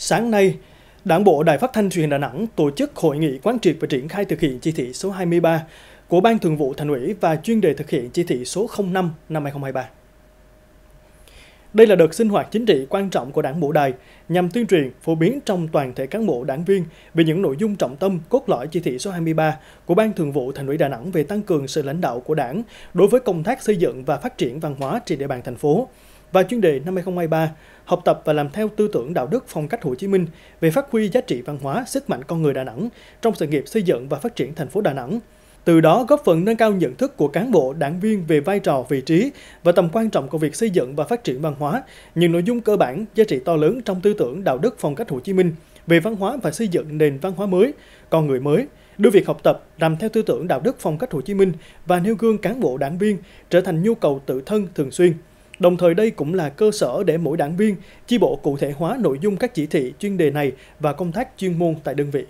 Sáng nay, Đảng bộ Đài Phát thanh truyền Đà Nẵng tổ chức hội nghị quán triệt và triển khai thực hiện chỉ thị số 23 của Ban Thường vụ Thành ủy và chuyên đề thực hiện chỉ thị số 05 năm 2023. Đây là đợt sinh hoạt chính trị quan trọng của Đảng bộ Đài nhằm tuyên truyền, phổ biến trong toàn thể cán bộ đảng viên về những nội dung trọng tâm cốt lõi chỉ thị số 23 của Ban Thường vụ Thành ủy Đà Nẵng về tăng cường sự lãnh đạo của Đảng đối với công tác xây dựng và phát triển văn hóa trên địa bàn thành phố và chuyên đề năm 2023 học tập và làm theo tư tưởng đạo đức phong cách Hồ Chí Minh về phát huy giá trị văn hóa, sức mạnh con người Đà Nẵng trong sự nghiệp xây dựng và phát triển thành phố Đà Nẵng. Từ đó góp phần nâng cao nhận thức của cán bộ, đảng viên về vai trò, vị trí và tầm quan trọng của việc xây dựng và phát triển văn hóa, những nội dung cơ bản, giá trị to lớn trong tư tưởng đạo đức phong cách Hồ Chí Minh về văn hóa và xây dựng nền văn hóa mới, con người mới, đưa việc học tập làm theo tư tưởng đạo đức phong cách Hồ Chí Minh và nêu gương cán bộ đảng viên trở thành nhu cầu tự thân thường xuyên Đồng thời đây cũng là cơ sở để mỗi đảng viên, chi bộ cụ thể hóa nội dung các chỉ thị chuyên đề này và công tác chuyên môn tại đơn vị.